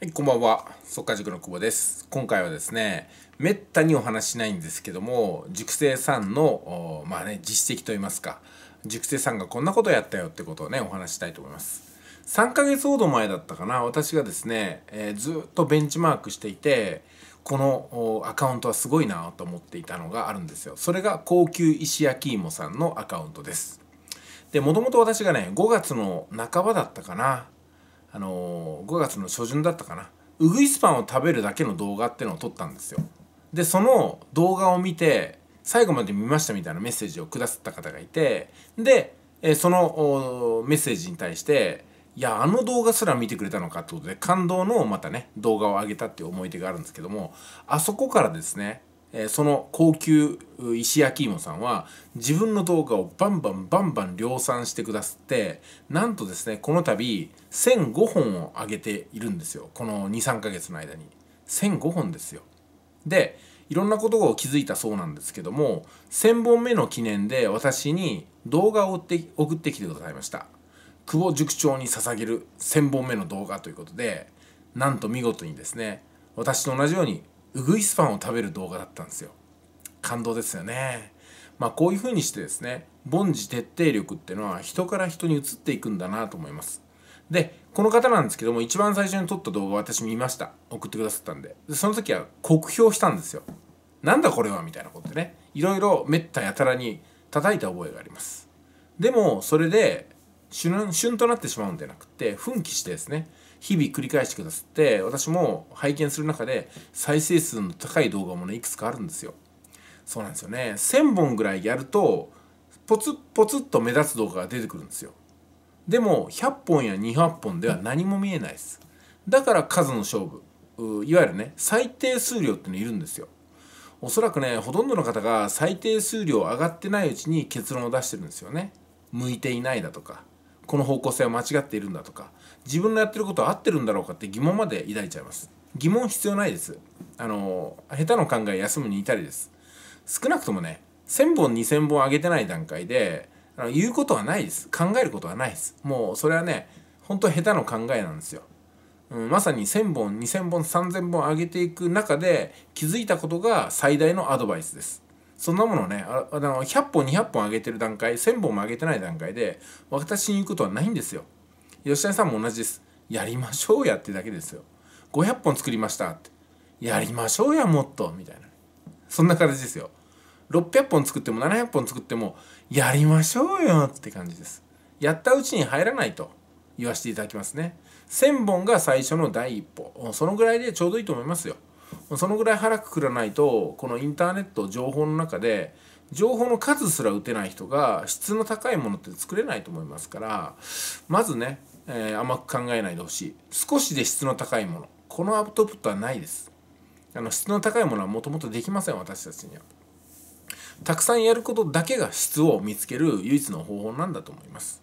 はい、こんばんは。速稼塾の久保です。今回はですね、めったにお話しないんですけども、塾生さんの、まあね、実績といいますか、塾生さんがこんなことをやったよってことをね、お話したいと思います。3ヶ月ほど前だったかな、私がですね、えー、ずっとベンチマークしていて、このアカウントはすごいなと思っていたのがあるんですよ。それが高級石焼き芋さんのアカウントです。で、もともと私がね、5月の半ばだったかな、あの5月の初旬だったかなウグイスパンを食べるだけの動画ってのを撮ったんですよでその動画を見て最後まで見ましたみたいなメッセージをくださった方がいてで、えそのメッセージに対していやあの動画すら見てくれたのかってことで感動のまたね動画を上げたっていう思い出があるんですけどもあそこからですねえその高級石焼き芋さんは自分の動画をバンバンバンバン量産してくださってなんとですねこの度1005本を上げているんですよこの23ヶ月の間に1005本ですよでいろんなことを気づいたそうなんですけども1000本目の記念で私に動画を送ってきてくださいました久保塾長に捧げる1000本目の動画ということでなんと見事にですね私と同じようにウグイスパンを食べる動画だったんですよ感動ですよねまあこういう風にしてですね凡事徹底力っていうのは人から人に移っていくんだなと思いますでこの方なんですけども一番最初に撮った動画私見ました送ってくださったんででその時は酷評したんですよなんだこれはみたいなことでねいろいろめったやたらに叩いた覚えがありますでもそれで旬旬となってしまうんじゃなくて奮起してですね日々繰り返してくださって私も拝見する中で再生数の高い動画もねいくつかあるんですよそうなんですよね1000本ぐらいやるとポツポツッと目立つ動画が出てくるんですよでも100本や200本では何も見えないですだから数の勝負いわゆるね最低数量ってのいるんですよおそらくねほとんどの方が最低数量上がってないうちに結論を出してるんですよね向いていないだとかこの方向性は間違っているんだとか自分のやってることは合ってるんだろうかって疑問まで抱いちゃいます疑問必要ないですあの下手の考え休むに至りです少なくともね1000本2000本上げてない段階であの言うことはないです考えることはないですもうそれはね本当下手の考えなんですよ、うん、まさに1000本2000本3000本上げていく中で気づいたことが最大のアドバイスですそんなものね、ああの100本、200本上げてる段階、1000本も上げてない段階で、私に言うことはないんですよ。吉谷さんも同じです。やりましょうやってだけですよ。500本作りましたって。やりましょうや、もっとみたいな。そんな形ですよ。600本作っても700本作っても、やりましょうよって感じです。やったうちに入らないと言わせていただきますね。1000本が最初の第一歩。そのぐらいでちょうどいいと思いますよ。そのぐらい腹くくらないとこのインターネット情報の中で情報の数すら打てない人が質の高いものって作れないと思いますからまずね、えー、甘く考えないでほしい少しで質の高いものこのアウトプットはないですあの質の高いものはもともとできません私たちにはたくさんやることだけが質を見つける唯一の方法なんだと思います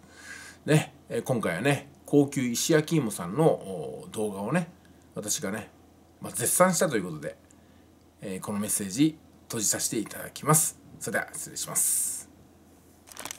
ね、え今回はね高級石焼き芋さんの動画をね私がねまあ、絶賛したということで、えー、このメッセージ閉じさせていただきます。それでは失礼します。